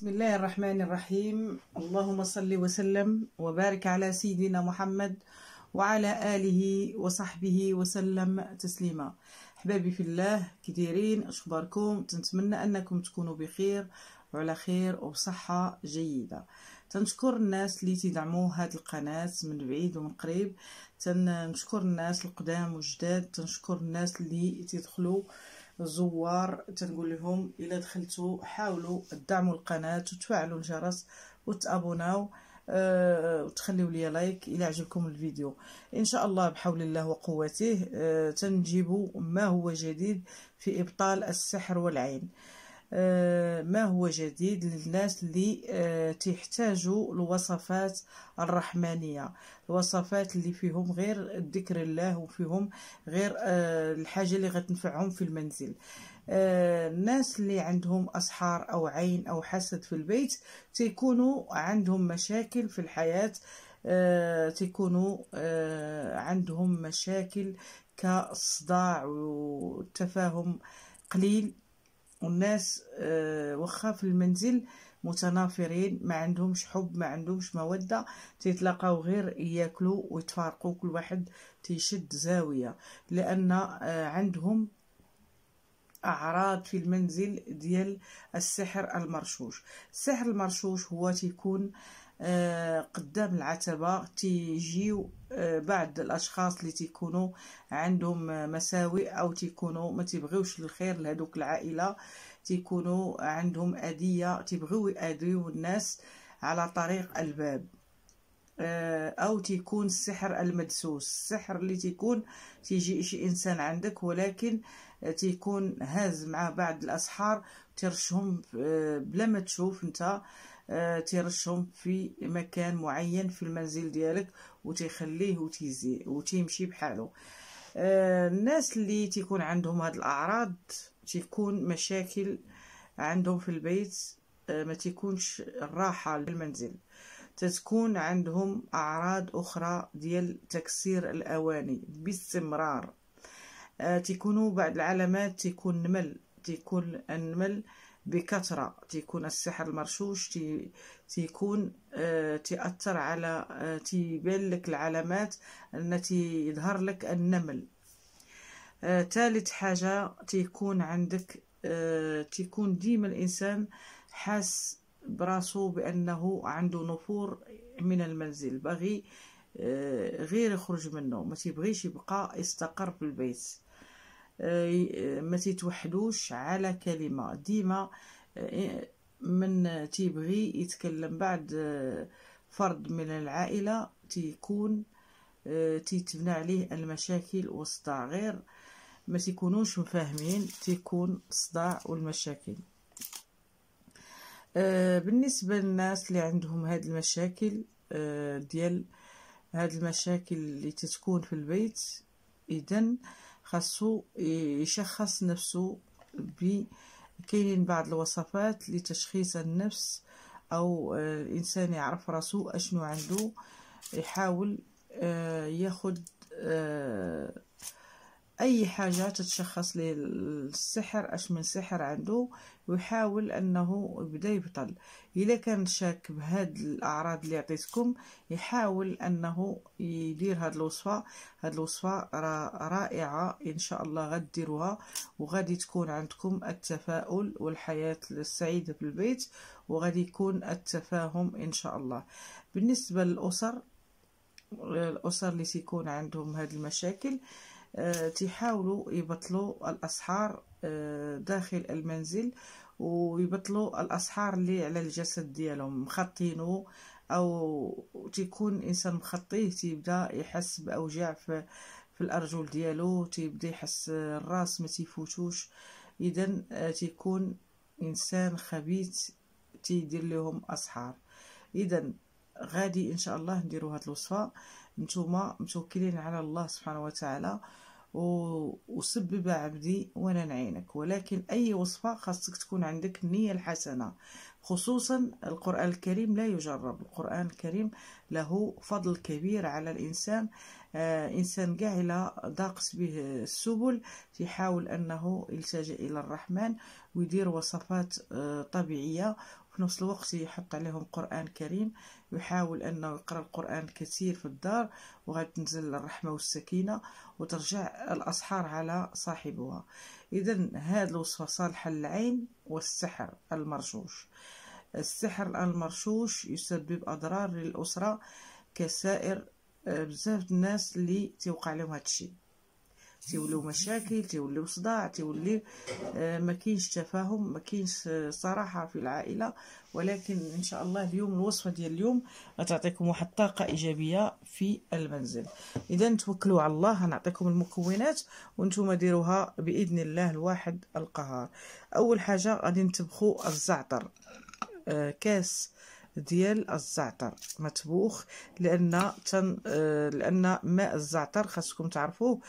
بسم الله الرحمن الرحيم اللهم صل وسلم وبارك على سيدنا محمد وعلى آله وصحبه وسلم تسليما أحبابي في الله كي دايرين أخباركم تنتمنى أنكم تكونوا بخير وعلى خير وبصحة جيدة تنشكر الناس اللي تدعموا هاد القناة من بعيد ومن قريب تنشكر الناس القدام والجداد تنشكر الناس اللي تيدخلوا آه الزوار تنقول لهم الا دخلتوا حاولوا تدعموا القناه وتفعلوا الجرس وتابوناو أه وتخليوا لي لايك الى عجبكم الفيديو ان شاء الله بحول الله وقوته آه، تنجيبوا ما هو جديد في ابطال السحر والعين آه، ما هو جديد للناس اللي آه، تحتاجوا الوصفات الرحمانية الوصفات اللي فيهم غير ذكر الله وفيهم غير آه، الحاجة اللي غتنفعهم في المنزل الناس اللي عندهم أسحار أو عين أو حسد في البيت تيكونوا عندهم مشاكل في الحياة تيكونوا عندهم مشاكل كالصداع والتفاهم قليل والناس آه، واخا في المنزل متنافرين ما عندهمش حب ما عندهمش موده تيتلاقاو غير ياكلوا ويتفارقوا كل واحد تيشد زاويه لان آه، عندهم اعراض في المنزل ديال السحر المرشوش السحر المرشوش هو تيكون آه آه، قدام العتبة تيجيو آه، بعض الاشخاص اللي تيكونوا عندهم مساوئ او تيكونوا ما تيبغيوش الخير لهذوك العائله تيكونوا عندهم اذيه تيبغيو ياذيو الناس على طريق الباب آه، او تيكون السحر المدسوس السحر اللي تيكون تيجي شي انسان عندك ولكن تيكون هاز مع بعض الاسحار ترشهم بلا ما تشوف انت آه، تيرشهم في مكان معين في المنزل ديالك وتيخليه وتيزي وتيمشي بحاله آه، الناس اللي تيكون عندهم هاد الاعراض تيكون مشاكل عندهم في البيت آه، ما تيكونش الراحه للمنزل تتكون عندهم اعراض اخرى ديال تكسير الاواني باستمرار تيكونوا بعض العلامات تيكون نمل تيكون النمل بكثرة تيكون السحر المرشوش تي تيكون آه تأثر على آه تيبان لك العلامات التي يظهر لك النمل آه حاجة تيكون عندك آه تيكون ديما الإنسان حاس براسو بأنه عنده نفور من المنزل باغي آه غير يخرج منه ما تيبغيش يبقى يستقر في البيت آه، ما تيتوحدوش على كلمه ديما آه، من تيبغي يتكلم بعد آه، فرد من العائله تيكون تيتبنى عليه المشاكل والصداع غير ما تيكونوش مفاهمين تيكون الصداع والمشاكل بالنسبه للناس اللي عندهم هاد المشاكل ديال هاد المشاكل اللي تتكون في البيت اذا خاصو يشخص نفسه بكاينين بعض الوصفات لتشخيص النفس او الانسان آه، يعرف راسو اشنو عنده يحاول آه، ياخد آه، اي حاجه تتشخص ليه السحر اش من سحر عنده ويحاول انه يبدا يبطل الا كان شاك بهاد الاعراض اللي عطيتكم يحاول انه يدير هاد الوصفه هاد الوصفه رائعه ان شاء الله غديروها وغادي تكون عندكم التفاؤل والحياه السعيده في البيت وغادي يكون التفاهم ان شاء الله بالنسبه للاسر الاسر اللي تيكون عندهم هاد المشاكل آه آه، تحاولوا يبطلوا الاسحار آه، داخل المنزل ويبطلوا الاسحار اللي على الجسد ديالهم مخطينه او تيكون الانسان مخطيه تيبدا يحس باوجاع في, في الارجل ديالو تيبدا يحس الراس ما تيفوتوش اذا آه، تيكون انسان خبيث تيدير لهم اسحار اذا غادي ان شاء الله نديرو هاد الوصفه نتوما متوكلين على الله سبحانه وتعالى وسبب عبدي وانا نعينك ولكن اي وصفه خاصك تكون عندك النيه الحسنه خصوصا القران الكريم لا يجرب القران الكريم له فضل كبير على الانسان آه انسان كاع الى ضاقت به السبل يحاول انه يلتجئ الى الرحمن ويدير وصفات آه طبيعيه وفي نفس الوقت يحط عليهم قران كريم يحاول أن يقرا القرآن كثير في الدار وغتنزل الرحمة والسكينة وترجع الأسحار على صاحبها إذا هذه الوصفة صالحة للعين والسحر المرشوش السحر المرشوش يسبب أضرار للأسرة كسائر آه، بزاف الناس اللي تيوقع لهم هادشي تيوليو مشاكل تيوليو صداع تيولي آه، ما كاينش تفاهم ما كاينش آه، صراحه في العائله ولكن ان شاء الله اليوم الوصفه ديال اليوم غتعطيكم واحد الطاقه ايجابيه في المنزل اذا توكلوا على الله غنعطيكم المكونات وانتم ديروها باذن الله الواحد القهار اول حاجه غادي نتبخوا الزعتر آه، كاس ديال الزعتر مطبوخ لان تن آه، لان ماء الزعتر خاصكم تعرفوه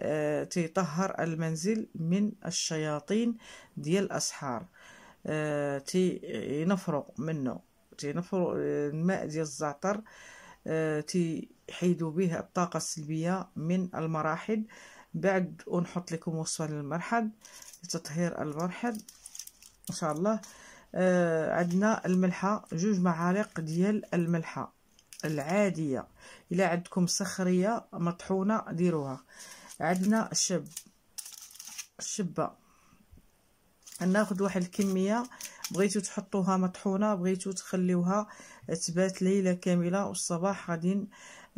آه، تيطهر المنزل من الشياطين ديال الاسحار آه، تينفروا منه تينفروا الماء ديال الزعتر تيحيدوا به الطاقه السلبيه من المراحل بعد ونحط لكم وصفه للمرحض لتطهير المرحض ان شاء الله آه، عندنا الملحه جوج معالق ديال الملحه العاديه الا عندكم صخريه مطحونه ديروها عندنا الشب الشبه ناخذ واحد الكميه بغيتو تحطوها مطحونه بغيتو تخليوها تبات ليله كامله والصباح غادي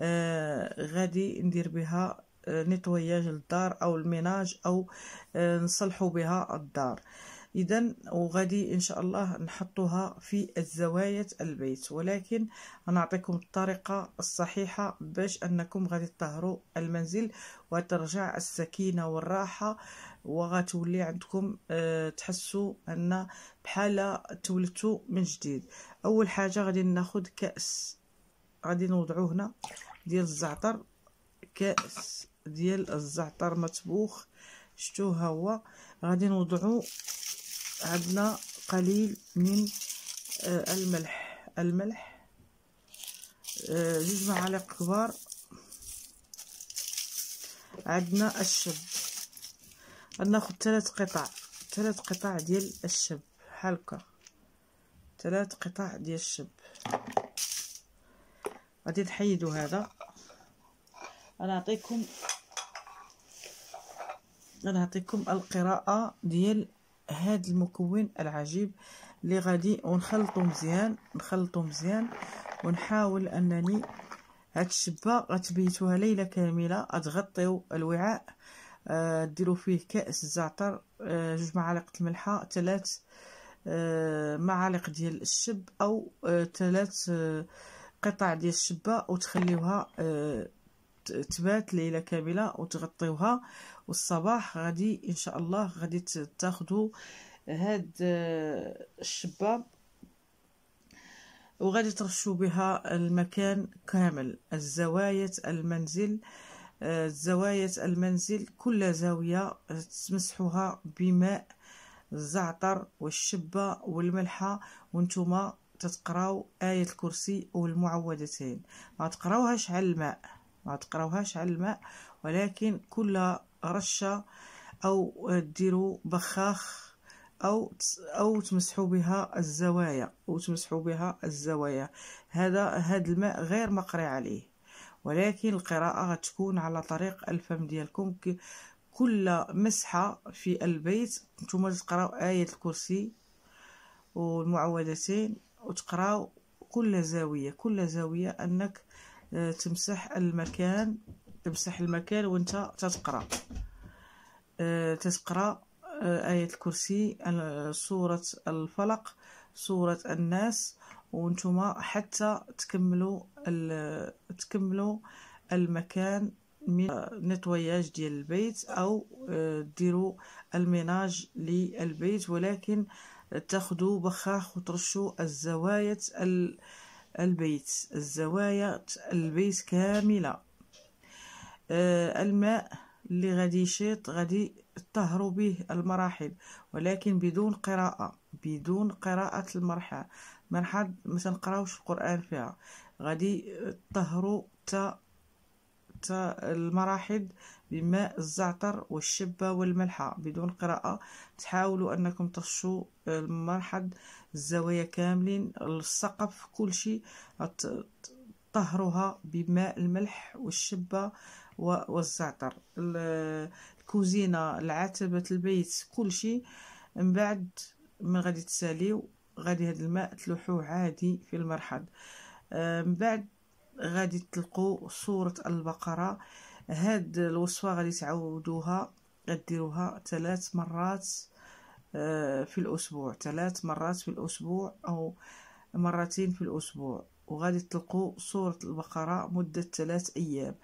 آه غادي ندير بها آه نيتوياج للدار او الميناج او آه نصلحو بها الدار اذا وغادي ان شاء الله نحطوها في الزوايا البيت ولكن غنعطيكم الطريقه الصحيحه باش انكم غادي تطهروا المنزل وترجع السكينه والراحه وغتولي عندكم أه تحسوا ان بحال تولدتوا من جديد اول حاجه غادي ناخذ كاس غادي نوضعوه هنا ديال الزعتر كاس ديال الزعتر مطبوخ شتو ها هو غادي نوضعو عندنا قليل من آه، الملح الملح آه، جوج معالق كبار عندنا الشب ناخذ ثلاث قطع ثلاث قطع ديال الشب بحال هكا ثلاث قطع ديال الشب غادي نحيدو هذا انا نعطيكم انا نعطيكم القراءه ديال هاد المكون العجيب اللي غادي ونخلطو مزيان نخلطو مزيان ونحاول انني هاد الشبه غتبيتوها ليله كامله غتغطيو الوعاء آه، ديروا فيه كاس الزعتر آه، جوج معالق الملحه ثلاث آه، معالق ديال الشب او ثلاث قطع ديال الشبه وتخليوها تبات ليله كامله وتغطيوها والصباح غادي ان شاء الله غادي تاخذوا هاد آه، الشباب وغادي ترشوا بها المكان كامل الزوايا المنزل آه، زوايا المنزل كل زاويه تمسحوها بماء الزعتر والشبه والملحه وانتم تتقراو آية الكرسي والمعوذتين ما تقراوهاش على الماء ما تقراوهاش على الماء ولكن كل رشة أو ديروا بخاخ أو أو تمسحوا بها الزوايا أو تمسحوا بها الزوايا هذا هذا الماء غير مقري عليه ولكن القراءة غتكون على طريق الفم ديالكم كل مسحة في البيت نتوما تقراو آية الكرسي والمعوذتين وتقراو كل زاوية كل زاوية أنك آه، تمسح المكان تمسح المكان وانت تتقرا آه، تتقرا آه، آية الكرسي سورة الفلق سورة الناس وانتما حتى تكملوا تكملوا المكان من نتوياج ديال البيت او ديروا الميناج للبيت ولكن تاخذوا بخاخ وترشوا الزوايا البيت الزوايا البيت كاملة آه، الماء اللي غادي يشيط غادي تطهروا به المراحل ولكن بدون قراءة بدون قراءة المرحى مرحى ما تنقراوش القرآن فيها غادي تطهروا تا حتى المراحض بماء الزعتر والشبة والملحة بدون قراءة تحاولوا أنكم ترشوا المرحض الزوايا كاملين السقف كل شيء تطهروها بماء الملح والشبة والزعتر الكوزينة العتبة البيت كل شيء من بعد من غادي تساليو غادي هاد الماء تلوحوه عادي في المرحض آه، من بعد غادي تلقوا سورة البقرة هاد الوصفة غادي تعودوها غديروها ثلاث مرات آه، في الأسبوع ثلاث مرات في الأسبوع أو مرتين في الأسبوع وغادي تلقوا سورة البقرة مدة ثلاث أيام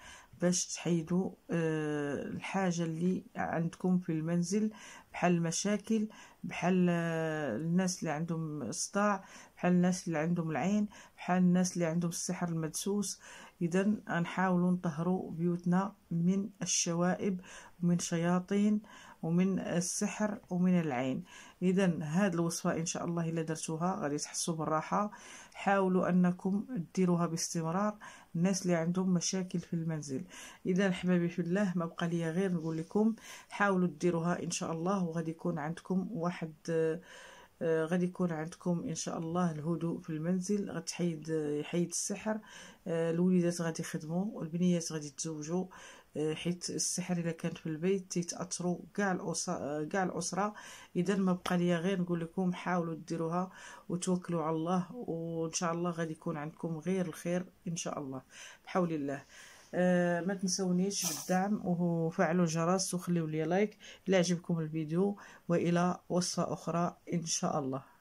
باش تحيدوا آه، الحاجه اللي عندكم في المنزل بحال المشاكل بحال آه، الناس اللي عندهم صداع بحال الناس اللي عندهم العين بحال الناس اللي عندهم السحر المدسوس اذا غنحاولوا نطهروا بيوتنا من الشوائب ومن شياطين ومن السحر ومن العين اذا هاد الوصفه ان شاء الله الا درتوها غادي تحسوا بالراحه حاولوا انكم ديروها باستمرار الناس اللي عندهم مشاكل في المنزل اذا حبايبي في الله ما بقى لي غير نقول لكم حاولوا ديروها ان شاء الله وغادي يكون عندكم واحد آه، غادي يكون عندكم ان شاء الله الهدوء في المنزل غتحيد يحيد السحر آه، الوليدات غادي يخدموا والبنيات غادي يتزوجوا آه، حيت السحر الا كان في البيت تيتاثروا كاع الاسره آه، كاع الاسره اذا ما بقى ليا غير نقول لكم حاولوا ديروها وتوكلوا على الله وان شاء الله غادي يكون عندكم غير الخير ان شاء الله بحول الله آه ما تنسونيش بالدعم وفعلوا الجرس وخليوا لي لايك الا عجبكم الفيديو والى وصفه اخرى ان شاء الله